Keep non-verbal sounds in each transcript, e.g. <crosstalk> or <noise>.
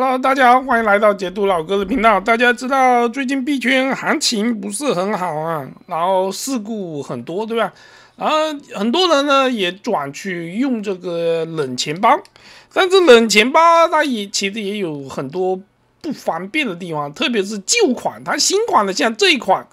Hello，大家好，欢迎来到解读老哥的频道。大家知道最近币圈行情不是很好啊，然后事故很多，对吧？然后很多人呢也转去用这个冷钱包，但是冷钱包它也其实也有很多不方便的地方，特别是旧款，它新款的像这一款，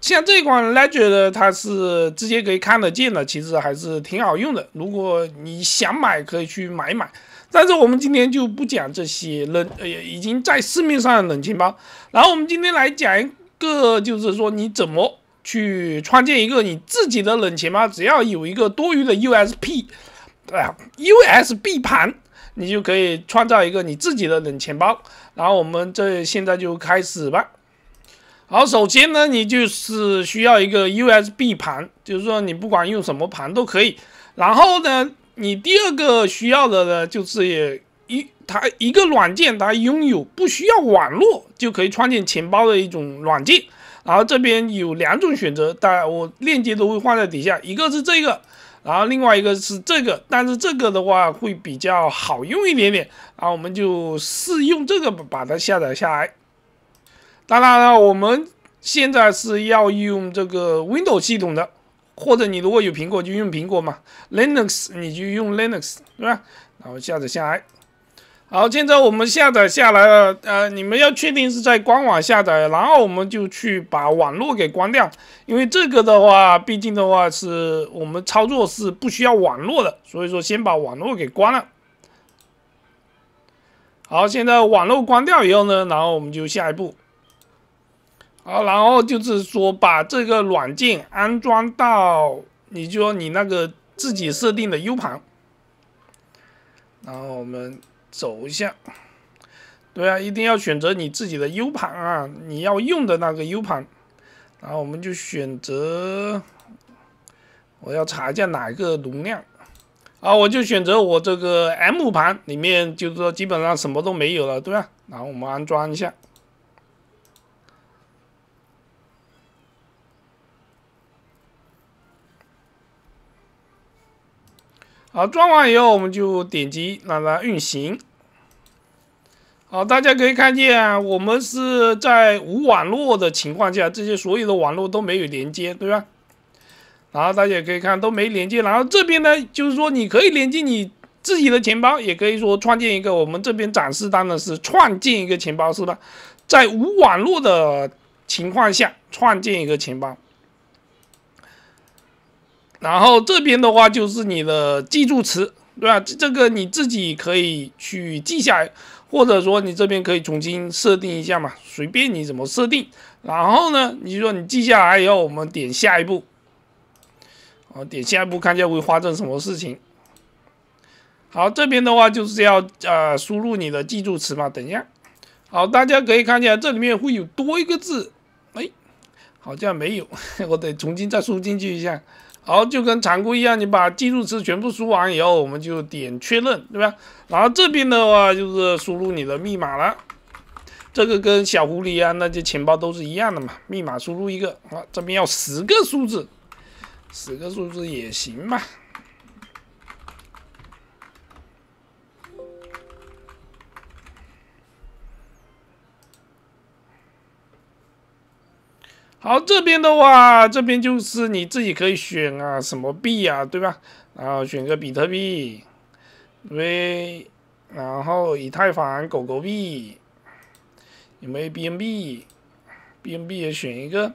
像这一款，l e e 觉得它是直接可以看得见的，其实还是挺好用的。如果你想买，可以去买一买。但是我们今天就不讲这些冷呃已经在市面上的冷钱包。然后我们今天来讲一个，就是说你怎么去创建一个你自己的冷钱包。只要有一个多余的 USB，啊 u s b 盘，你就可以创造一个你自己的冷钱包。然后我们这现在就开始吧。好，首先呢，你就是需要一个 USB 盘，就是说你不管用什么盘都可以。然后呢。你第二个需要的呢，就是一它一个软件，它拥有不需要网络就可以创建钱包的一种软件。然后这边有两种选择，但我链接都会放在底下。一个是这个，然后另外一个是这个，但是这个的话会比较好用一点点。然后我们就试用这个把它下载下来。当然了，我们现在是要用这个 Windows 系统的。或者你如果有苹果就用苹果嘛，Linux 你就用 Linux，对吧？然后下载下来。好，现在我们下载下来了，呃，你们要确定是在官网下载，然后我们就去把网络给关掉，因为这个的话，毕竟的话是我们操作是不需要网络的，所以说先把网络给关了。好，现在网络关掉以后呢，然后我们就下一步。好，然后就是说把这个软件安装到，你就说你那个自己设定的 U 盘，然后我们走一下，对啊，一定要选择你自己的 U 盘啊，你要用的那个 U 盘，然后我们就选择，我要查一下哪一个容量，啊，我就选择我这个 M 盘里面，就是说基本上什么都没有了，对吧？然后我们安装一下。好，装完以后我们就点击让它运行。好，大家可以看见，我们是在无网络的情况下，这些所有的网络都没有连接，对吧？然后大家也可以看，都没连接。然后这边呢，就是说你可以连接你自己的钱包，也可以说创建一个。我们这边展示，当然是创建一个钱包，是吧？在无网络的情况下创建一个钱包。然后这边的话就是你的记住词，对吧？这个你自己可以去记下来，或者说你这边可以重新设定一下嘛，随便你怎么设定。然后呢，你说你记下来以后，我们点下一步，啊，点下一步看一下会发生什么事情。好，这边的话就是要呃输入你的记住词嘛。等一下，好，大家可以看一下这里面会有多一个字，哎，好像没有，<laughs> 我得重新再输进去一下。好，就跟常规一样，你把记录词全部输完以后，我们就点确认，对吧？然后这边的话就是输入你的密码了，这个跟小狐狸啊那些钱包都是一样的嘛。密码输入一个，啊，这边要十个数字，十个数字也行吧。好，这边的话，这边就是你自己可以选啊，什么币呀，对吧？然后选个比特币，V，然后以太坊、狗狗币，有没有 BNB？BNB 也选一个，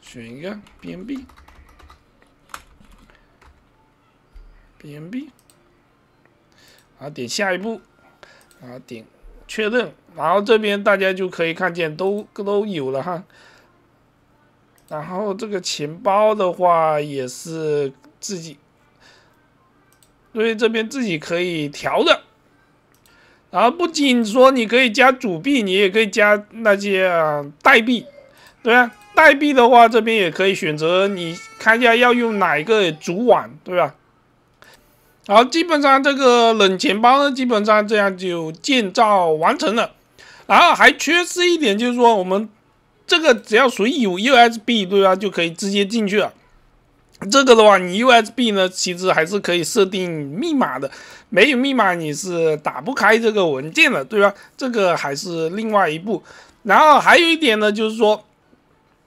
选一个 BNB，BNB，然后点下一步，然后点确认，然后这边大家就可以看见都都有了哈。然后这个钱包的话也是自己，因为这边自己可以调的。然后不仅说你可以加主币，你也可以加那些代币，对吧？代币的话，这边也可以选择，你看一下要用哪一个主网，对吧？然后基本上这个冷钱包呢，基本上这样就建造完成了。然后还缺失一点就是说我们。这个只要属于有 U S B 对吧，就可以直接进去了。这个的话，你 U S B 呢，其实还是可以设定密码的。没有密码你是打不开这个文件的，对吧？这个还是另外一步。然后还有一点呢，就是说，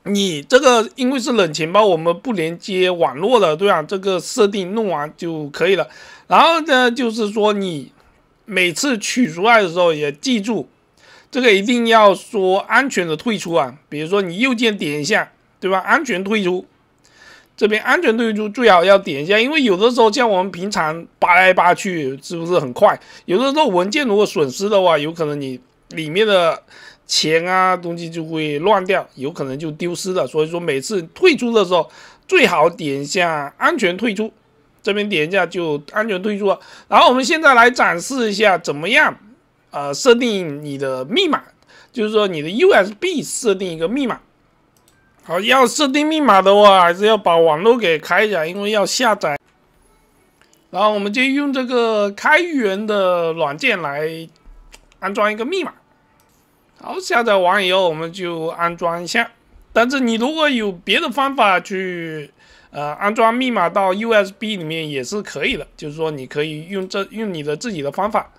你这个因为是冷钱包，我们不连接网络的，对吧？这个设定弄完就可以了。然后呢，就是说你每次取出来的时候也记住。这个一定要说安全的退出啊，比如说你右键点一下，对吧？安全退出，这边安全退出最好要点一下，因为有的时候像我们平常扒来扒去，是不是很快？有的时候文件如果损失的话，有可能你里面的钱啊东西就会乱掉，有可能就丢失了。所以说每次退出的时候最好点一下安全退出，这边点一下就安全退出了。然后我们现在来展示一下怎么样。呃，设定你的密码，就是说你的 USB 设定一个密码。好，要设定密码的话，还是要把网络给开一下，因为要下载。然后我们就用这个开源的软件来安装一个密码。好，下载完以后，我们就安装一下。但是你如果有别的方法去呃安装密码到 USB 里面也是可以的，就是说你可以用这用你的自己的方法。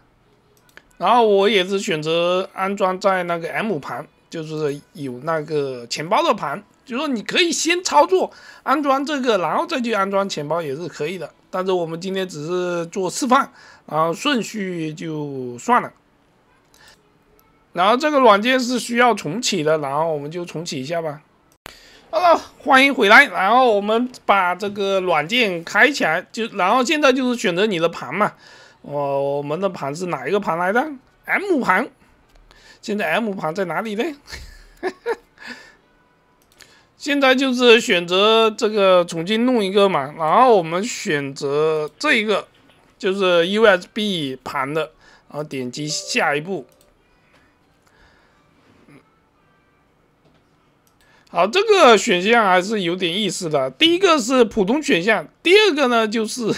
然后我也是选择安装在那个 M 盘，就是有那个钱包的盘，就是说你可以先操作安装这个，然后再去安装钱包也是可以的。但是我们今天只是做示范，然后顺序就算了。然后这个软件是需要重启的，然后我们就重启一下吧。Hello，欢迎回来。然后我们把这个软件开起来，就然后现在就是选择你的盘嘛。我我们的盘是哪一个盘来的？M 盘，现在 M 盘在哪里呢？<laughs> 现在就是选择这个重新弄一个嘛，然后我们选择这一个就是 USB 盘的，然后点击下一步。好，这个选项还是有点意思的。第一个是普通选项，第二个呢就是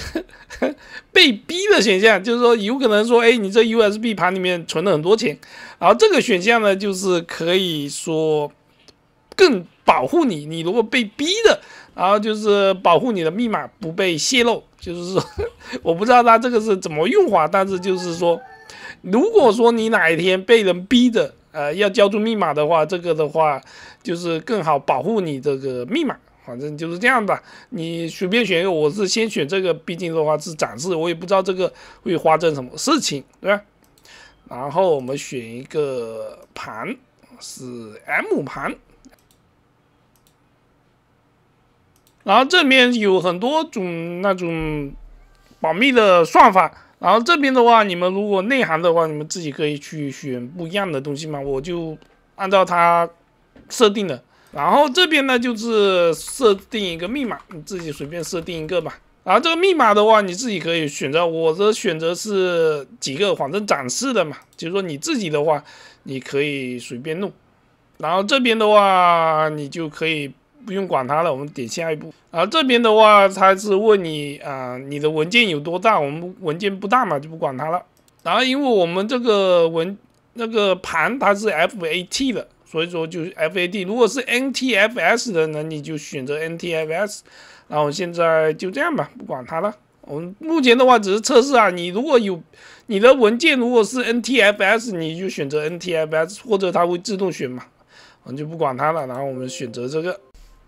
<laughs> 被逼的选项，就是说有可能说，哎，你这 U S B 盘里面存了很多钱，然后这个选项呢就是可以说更保护你。你如果被逼的，然后就是保护你的密码不被泄露。就是说，我不知道他这个是怎么用法，但是就是说，如果说你哪一天被人逼的。呃，要交出密码的话，这个的话就是更好保护你这个密码，反正就是这样的。你随便选一个，我是先选这个，毕竟的话是展示，我也不知道这个会发生什么事情，对吧？然后我们选一个盘，是 M 盘。然后这面有很多种那种保密的算法。然后这边的话，你们如果内行的话，你们自己可以去选不一样的东西嘛。我就按照它设定的。然后这边呢，就是设定一个密码，你自己随便设定一个吧。然后这个密码的话，你自己可以选择。我的选择是几个，反正展示的嘛。就是说你自己的话，你可以随便弄。然后这边的话，你就可以。不用管它了，我们点下一步。然后这边的话，它是问你啊，你的文件有多大？我们文件不大嘛，就不管它了。然后因为我们这个文那个盘它是 FAT 的，所以说就是 FAT。如果是 NTFS 的呢，你就选择 NTFS。然后现在就这样吧，不管它了。我们目前的话只是测试啊。你如果有你的文件如果是 NTFS，你就选择 NTFS，或者它会自动选嘛，我们就不管它了。然后我们选择这个。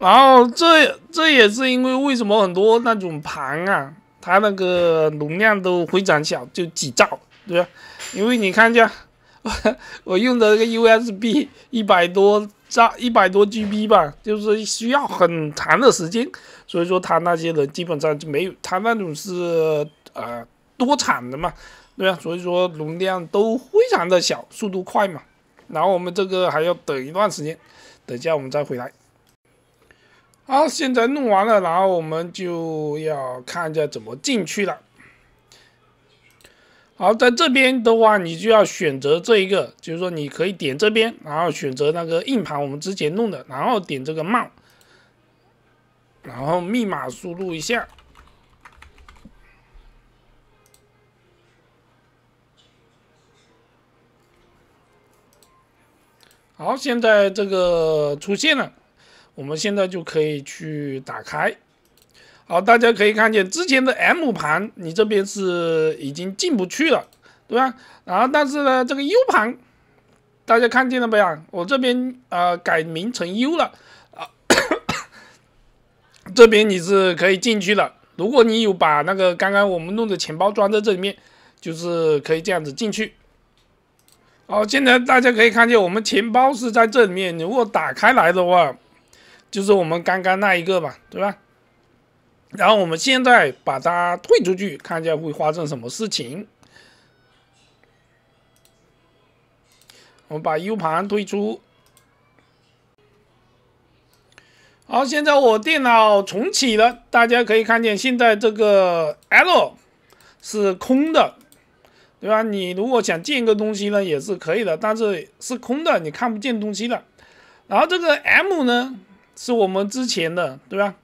然后这这也是因为为什么很多那种盘啊，它那个容量都非常小，就几兆，对吧？因为你看一下，我用的那个 U S B，一百多兆，一百多 G B 吧，就是需要很长的时间，所以说他那些人基本上就没有，他那种是呃多产的嘛，对吧？所以说容量都非常的小，速度快嘛。然后我们这个还要等一段时间，等一下我们再回来。好，现在弄完了，然后我们就要看一下怎么进去了。好，在这边的话，你就要选择这一个，就是说你可以点这边，然后选择那个硬盘，我们之前弄的，然后点这个冒，然后密码输入一下。好，现在这个出现了。我们现在就可以去打开，好，大家可以看见之前的 M 盘，你这边是已经进不去了，对吧？然后但是呢，这个 U 盘，大家看见了没有？我这边呃改名成 U 了，啊，<coughs> 这边你是可以进去了。如果你有把那个刚刚我们弄的钱包装在这里面，就是可以这样子进去。好，现在大家可以看见我们钱包是在这里面，如果打开来的话。就是我们刚刚那一个吧，对吧？然后我们现在把它退出去，看一下会发生什么事情。我们把 U 盘退出。好，现在我电脑重启了，大家可以看见，现在这个 L 是空的，对吧？你如果想建一个东西呢，也是可以的，但是是空的，你看不见东西的。然后这个 M 呢？是我们之前的，对吧？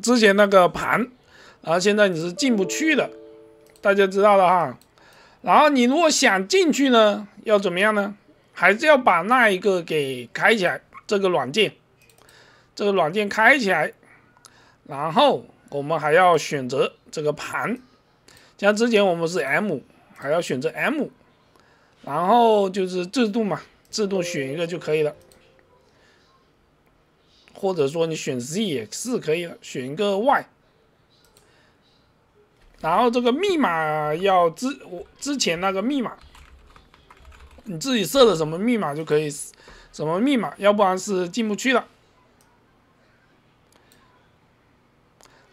之前那个盘，然后现在你是进不去了，大家知道了哈。然后你如果想进去呢，要怎么样呢？还是要把那一个给开起来，这个软件，这个软件开起来，然后我们还要选择这个盘，像之前我们是 M，还要选择 M，然后就是自动嘛，自动选一个就可以了。或者说你选 Z 也是可以的，选一个 Y，然后这个密码要之我之前那个密码，你自己设的什么密码就可以，什么密码，要不然是进不去了。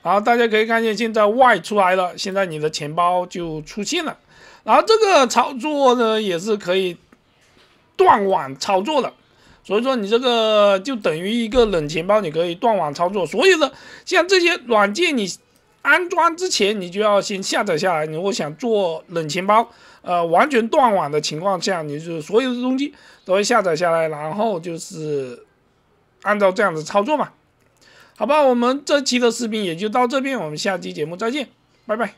然后大家可以看见现在 Y 出来了，现在你的钱包就出现了，然后这个操作呢也是可以断网操作的。所以说你这个就等于一个冷钱包，你可以断网操作。所以呢，像这些软件，你安装之前你就要先下载下来。你如果想做冷钱包，呃，完全断网的情况下，你就所有的东西都会下载下来，然后就是按照这样子操作嘛。好吧，我们这期的视频也就到这边，我们下期节目再见，拜拜。